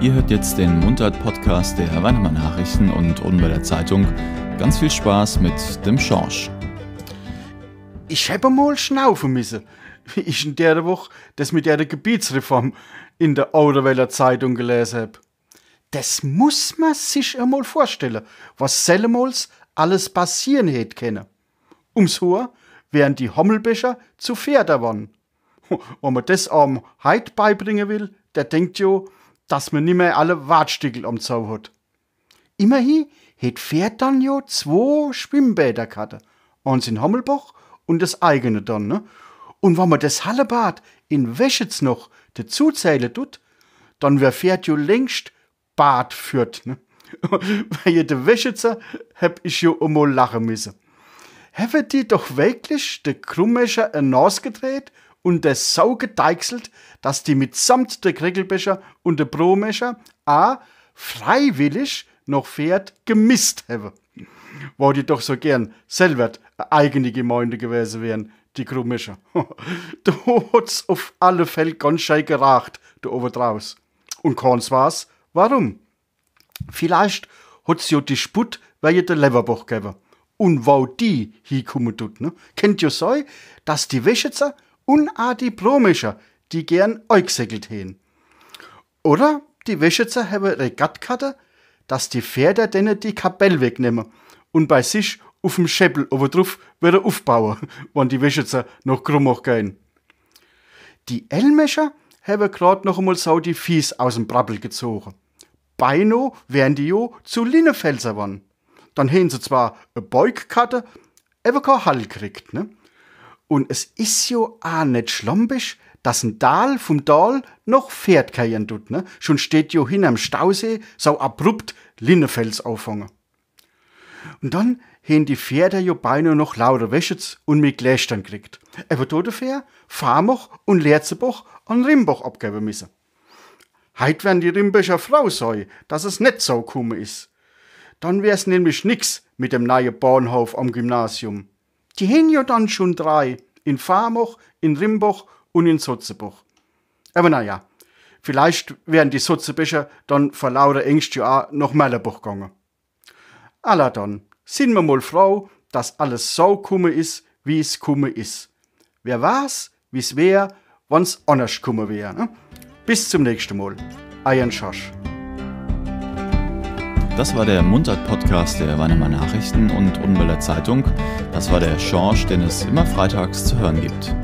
Ihr hört jetzt den Mundart-Podcast der Havannemann Nachrichten und Unweiler Zeitung. Ganz viel Spaß mit dem Schorsch. Ich habe mal schnaufen müssen. Wie ich in der Woche das mit der Gebietsreform in der Oderweiler Zeitung gelesen habe. Das muss man sich einmal vorstellen, was sellemals alles passieren hätte können. Ums Hoher wären die Hommelbecher zu Pferder geworden. Wenn man das am Heid beibringen will, der denkt ja, dass man nicht mehr alle Wartstickel am Zaun hat. Immerhin hat Pferd dann jo zwei Schwimmbäder gehabt. Eins in Hommelbach und das eigene dann, ne? Und wenn man das Hallebad in Wäschitz noch dazu zählen tut, dann wär Pferd jo längst Bad führt, ne? Bei jede Wäschitzer hab ich jo immer lachen müssen. Haben die doch wirklich de Krummescher gedreht und der Sau gedeichselt, dass die mitsamt der Krickelbecher und der Bromecher a freiwillig noch Pferd gemisst habe. Wo die doch so gern selber eigene Gemeinde gewesen wären, die Krummischer. da hat's auf alle Fälle ganz schön geracht, da oben draus. Und keins war's, warum? Vielleicht hat's ja die Sput, weil der Leverbuch gegeben. Und wo die hinkommen tut, ne? Kennt ihr sein, dass die Wäschetzer unadibromischer, die gern äugsäckelt heen. Oder die Wäschezer haben Regattkarte, dass die Pferde denen die Kapelle wegnehmen und bei sich auf dem Schäppel obendrauf wieder aufbauen, wenn die Wäschezer noch krummach gehen. Die Elmescher haben grad noch einmal so die Fies aus dem Brabbel gezogen. Beino wären die jo zu Linnefelser waren. Dann hätten sie zwar eine Beugkarte, aber kein Hall kriegt, ne? Und es ist jo a net schlombisch, dass ein Tal vom Tal noch Pferd keiern tut, ne? Schon steht jo hin am Stausee, so abrupt Linnefels auffangen. Und dann hen die Pferde jo beinahe noch lauter Wäschets und mit Glästern kriegt. Aber tote Pferd, Farmoch und Lerzeboch an Rimboch abgeben müssen. Heit werden die Rimböcher Frau sei, dass es net so kumme is. Dann wär's nämlich nix mit dem neuen Bahnhof am Gymnasium. Die hängen ja dann schon drei. In Farmoch, in Rimbach und in Sotzebach. Aber naja, vielleicht wären die Sotzebächer dann vor lauter Ängst ja auch nach Mellerbuch gegangen. Aller dann, sind wir mal froh, dass alles so kumme ist, wie es kumme ist. Wer weiß, wie's wär, wann's anders kumme wär. Ne? Bis zum nächsten Mal. Euer Schosch. Das war der Mundart-Podcast der Weinheimer Nachrichten und Unweiler Zeitung. Das war der Schorsch, den es immer freitags zu hören gibt.